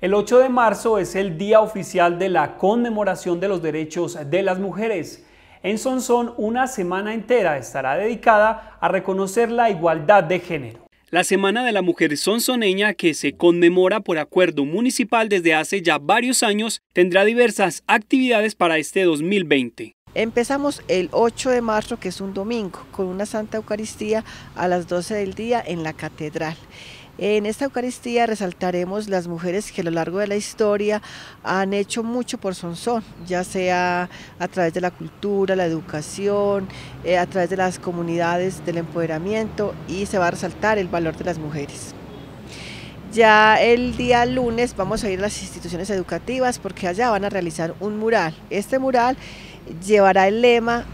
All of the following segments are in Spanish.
El 8 de marzo es el día oficial de la conmemoración de los derechos de las mujeres. En Sonsón, una semana entera estará dedicada a reconocer la igualdad de género. La Semana de la Mujer Sonsoneña, que se conmemora por acuerdo municipal desde hace ya varios años, tendrá diversas actividades para este 2020. Empezamos el 8 de marzo, que es un domingo, con una Santa Eucaristía a las 12 del día en la Catedral. En esta Eucaristía resaltaremos las mujeres que a lo largo de la historia han hecho mucho por Sonsón, ya sea a través de la cultura, la educación, eh, a través de las comunidades, del empoderamiento y se va a resaltar el valor de las mujeres. Ya el día lunes vamos a ir a las instituciones educativas porque allá van a realizar un mural. Este mural llevará el lema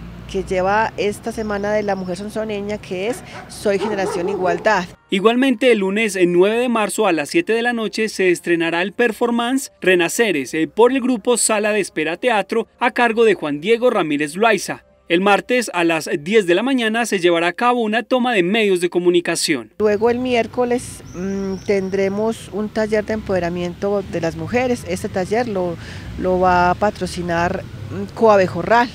lleva esta semana de la mujer sonsoneña que es Soy Generación Igualdad. Igualmente, el lunes 9 de marzo a las 7 de la noche se estrenará el performance Renaceres eh, por el grupo Sala de Espera Teatro a cargo de Juan Diego Ramírez Loaiza. El martes a las 10 de la mañana se llevará a cabo una toma de medios de comunicación. Luego el miércoles mm, tendremos un taller de empoderamiento de las mujeres. Este taller lo, lo va a patrocinar mm, Coabejorral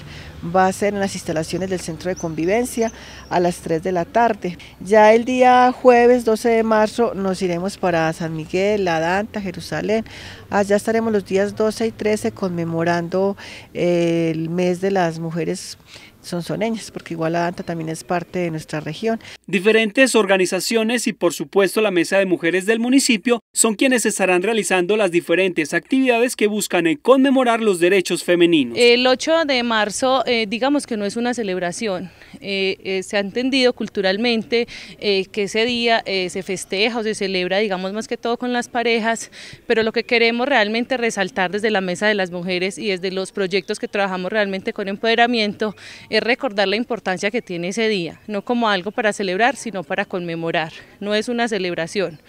va a ser en las instalaciones del Centro de Convivencia a las 3 de la tarde. Ya el día jueves 12 de marzo nos iremos para San Miguel, La Danta, Jerusalén. Allá estaremos los días 12 y 13 conmemorando el mes de las mujeres son sonsoneñas, porque la danta también es parte de nuestra región. Diferentes organizaciones y por supuesto la Mesa de Mujeres del municipio son quienes estarán realizando las diferentes actividades que buscan eh, conmemorar los derechos femeninos. El 8 de marzo eh, digamos que no es una celebración, eh, eh, se ha entendido culturalmente eh, que ese día se festeja o se celebra, digamos más que todo con las parejas, pero lo que queremos realmente resaltar desde la Mesa de las Mujeres y desde los proyectos que trabajamos realmente con empoderamiento es recordar la importancia que tiene ese día, no como algo para celebrar, sino para conmemorar, no es una celebración,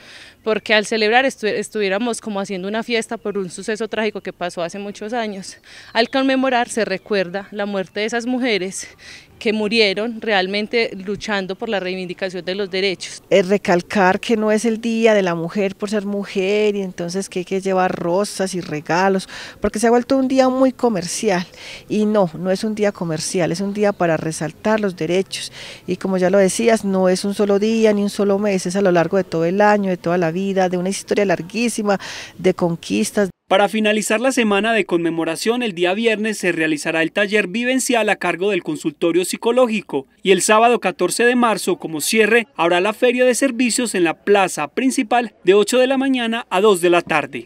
porque al celebrar estuviéramos como haciendo una fiesta por un suceso trágico que pasó hace muchos años. Al conmemorar se recuerda la muerte de esas mujeres que murieron realmente luchando por la reivindicación de los derechos. Es recalcar que no es el Día de la Mujer por ser mujer y entonces que hay que llevar rosas y regalos, porque se ha vuelto un día muy comercial y no, no es un día comercial, es un día para resaltar los derechos y como ya lo decías, no es un solo día ni un solo mes, es a lo largo de todo el año, de toda la vida, de una historia larguísima de conquistas, para finalizar la semana de conmemoración, el día viernes se realizará el taller vivencial a cargo del consultorio psicológico y el sábado 14 de marzo, como cierre, habrá la feria de servicios en la plaza principal de 8 de la mañana a 2 de la tarde.